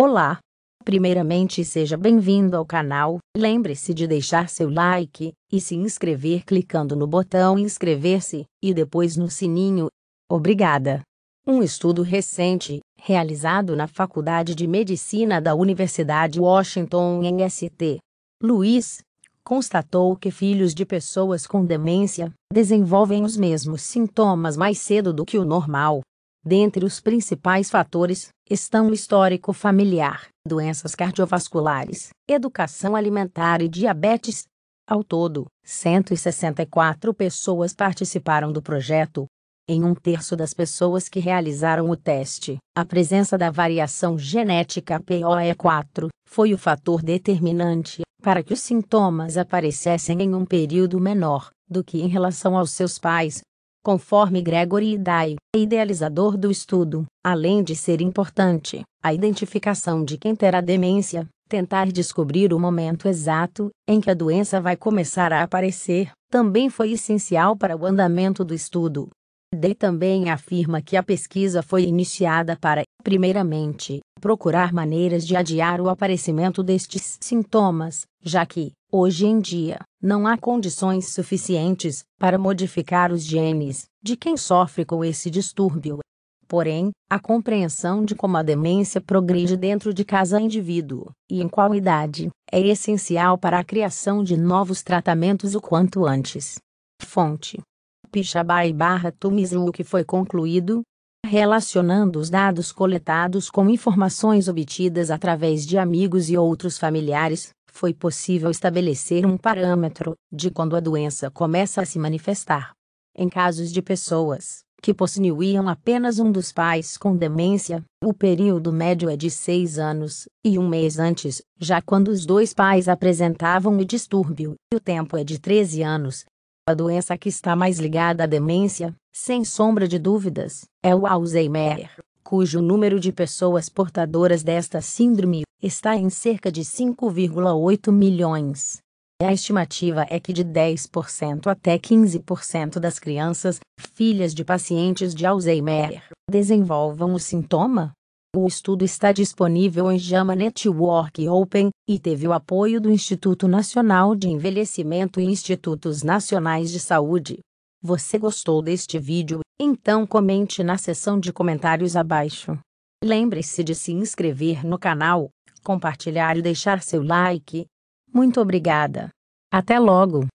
Olá! Primeiramente, seja bem-vindo ao canal. Lembre-se de deixar seu like e se inscrever clicando no botão inscrever-se e depois no sininho. Obrigada! Um estudo recente, realizado na Faculdade de Medicina da Universidade Washington, NST, Luiz, constatou que filhos de pessoas com demência desenvolvem os mesmos sintomas mais cedo do que o normal. Dentre os principais fatores estão o histórico familiar, doenças cardiovasculares, educação alimentar e diabetes. Ao todo, 164 pessoas participaram do projeto. Em um terço das pessoas que realizaram o teste, a presença da variação genética POE4 foi o fator determinante para que os sintomas aparecessem em um período menor do que em relação aos seus pais, Conforme Gregory Dai, idealizador do estudo, além de ser importante, a identificação de quem terá demência, tentar descobrir o momento exato em que a doença vai começar a aparecer, também foi essencial para o andamento do estudo. Day também afirma que a pesquisa foi iniciada para, primeiramente, procurar maneiras de adiar o aparecimento destes sintomas, já que, hoje em dia, não há condições suficientes para modificar os genes de quem sofre com esse distúrbio. Porém, a compreensão de como a demência progride dentro de cada indivíduo, e em qual idade, é essencial para a criação de novos tratamentos o quanto antes. Fonte: Pichabai barra Tumizu, que foi concluído, relacionando os dados coletados com informações obtidas através de amigos e outros familiares, foi possível estabelecer um parâmetro de quando a doença começa a se manifestar. Em casos de pessoas que possuíam apenas um dos pais com demência, o período médio é de seis anos e um mês antes, já quando os dois pais apresentavam o distúrbio, o tempo é de 13 anos a doença que está mais ligada à demência, sem sombra de dúvidas, é o Alzheimer, cujo número de pessoas portadoras desta síndrome está em cerca de 5,8 milhões. A estimativa é que de 10% até 15% das crianças, filhas de pacientes de Alzheimer, desenvolvam o sintoma, o estudo está disponível em JAMA Network Open e teve o apoio do Instituto Nacional de Envelhecimento e Institutos Nacionais de Saúde. Você gostou deste vídeo? Então comente na seção de comentários abaixo. Lembre-se de se inscrever no canal, compartilhar e deixar seu like. Muito obrigada. Até logo!